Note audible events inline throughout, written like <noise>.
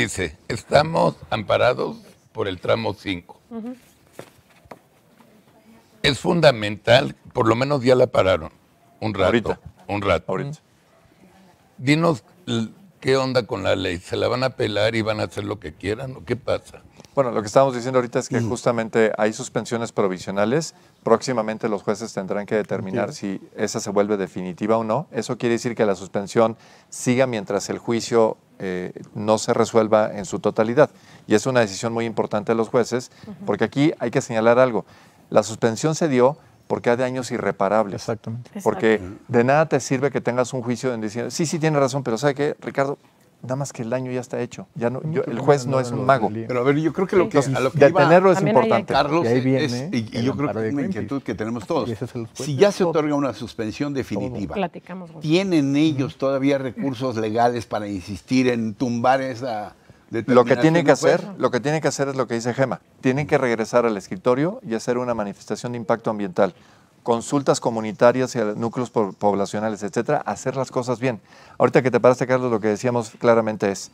dice, estamos amparados por el tramo 5. Es fundamental, por lo menos ya la pararon, un rato. Un rato. Dinos qué onda con la ley, se la van a apelar y van a hacer lo que quieran o qué pasa. Bueno, lo que estamos diciendo ahorita es que mm. justamente hay suspensiones provisionales. Próximamente los jueces tendrán que determinar si esa se vuelve definitiva o no. Eso quiere decir que la suspensión siga mientras el juicio eh, no se resuelva en su totalidad. Y es una decisión muy importante de los jueces, porque aquí hay que señalar algo. La suspensión se dio porque de años irreparables. Exactamente. Porque de nada te sirve que tengas un juicio en diciembre sí, sí, tiene razón, pero ¿sabe qué, Ricardo? Nada más que el daño ya está hecho. el juez no es un mago. Pero a ver, yo creo que lo que, a detenerlo es importante. Carlos, y, yo creo que es una inquietud que tenemos todos. Si ya se otorga una suspensión definitiva, ¿tienen ellos todavía recursos legales para insistir en tumbar esa, lo que tiene que hacer, lo que tiene que hacer es lo que dice Gema. Tienen que regresar al escritorio y hacer una manifestación de impacto ambiental consultas comunitarias y núcleos poblacionales, etcétera, hacer las cosas bien. Ahorita que te paraste, Carlos, lo que decíamos claramente es,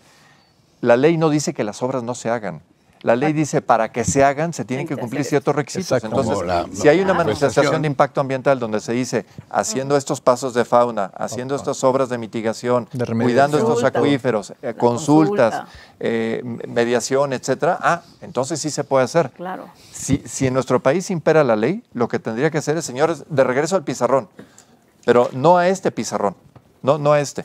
la ley no dice que las obras no se hagan, la ley dice para que se hagan se tienen que cumplir ciertos requisitos. Entonces, si hay una manifestación de impacto ambiental donde se dice haciendo estos pasos de fauna, haciendo estas obras de mitigación, cuidando estos acuíferos, eh, consultas, eh, mediación, etcétera, ah, entonces sí se puede hacer. Claro. Si, en nuestro país impera la ley, lo que tendría que hacer es, señores, de regreso al pizarrón, pero no a este pizarrón, no, no a este,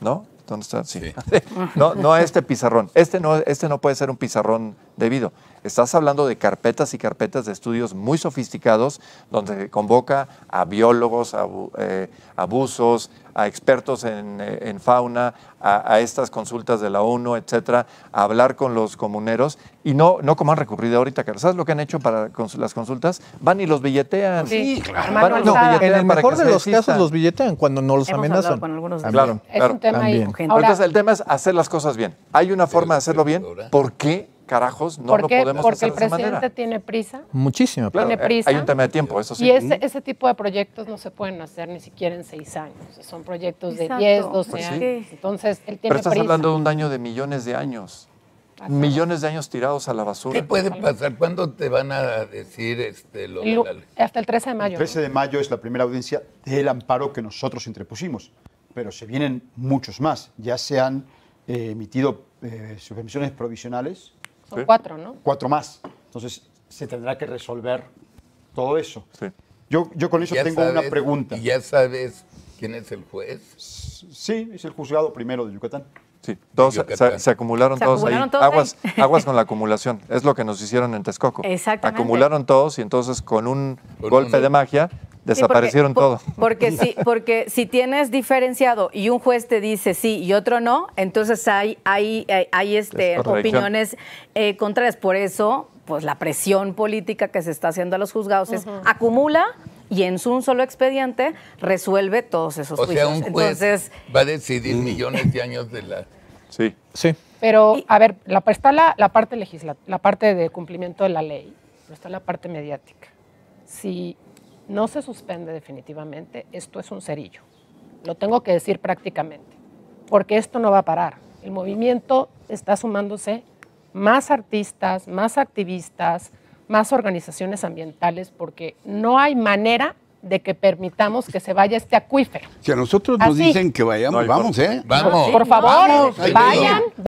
¿no? ¿Dónde <laughs> No, no este pizarrón. Este no, este no puede ser un pizarrón debido. Estás hablando de carpetas y carpetas de estudios muy sofisticados donde convoca a biólogos, a eh, abusos, a expertos en, eh, fauna, a, estas consultas de la ONU, etcétera, a hablar con los comuneros y no, no como han recurrido ahorita, que ¿sabes lo que han hecho para las consultas? Van y los billetean. Sí, claro. billetean en el mejor de los casos los billetean cuando no los amenazan. claro, es un tema ahí. Entonces el tema es hacer las cosas bien. Hay una forma de hacerlo bien. ¿Por qué carajos, no lo podemos porque el presidente tiene prisa. Muchísimo. Eh, prisa. Hay un tema de tiempo, eso sí. Y ese, ese, tipo de proyectos no se pueden hacer ni siquiera en seis años. Son proyectos de 10, 12 pues años. Entonces, él tiene Pero estás hablando de un daño de millones de años. Millones de años tirados a la basura. ¿Qué puede pasar? ¿Cuándo te van a decir este, lo Hasta el 13 de mayo. El 13 de mayo es la primera audiencia del amparo que nosotros interpusimos. Pero se vienen muchos más. Ya se han eh, emitido eh, suspensiones provisionales son cuatro, ¿no? Cuatro más. Entonces se tendrá que resolver todo eso. Yo, yo con eso tengo una pregunta. ¿Y ya sabes quién es el juez? Sí, es el juzgado primero de Yucatán. Sí, todos se, acumularon todos ahí. aguas, <laughs> aguas con la acumulación. Es lo que nos hicieron en Texcoco. Acumularon todos y entonces con un golpe de magia Desaparecieron todos. porque, todo. <laughs> Porque si, tienes diferenciado y un juez te dice sí y otro no, entonces hay, hay, hay, este, opiniones eh, contrarias. Por eso, pues la presión política que se está haciendo a los juzgados acumula y en un solo expediente resuelve todos esos o va a decidir millones de años de la. Sí, sí. Pero, a ver, la, pues, está la, parte legislativa, la parte de cumplimiento de la ley, está la parte mediática. Si no se suspende definitivamente, esto es un cerillo. Lo tengo que decir prácticamente, porque esto no va a parar. El movimiento está sumándose más artistas, más activistas, más organizaciones ambientales, porque no hay manera de que permitamos que se vaya este acuífero. Si a nosotros nos dicen que vayamos, vamos, ¿eh? Vamos. Por, favor, vayan.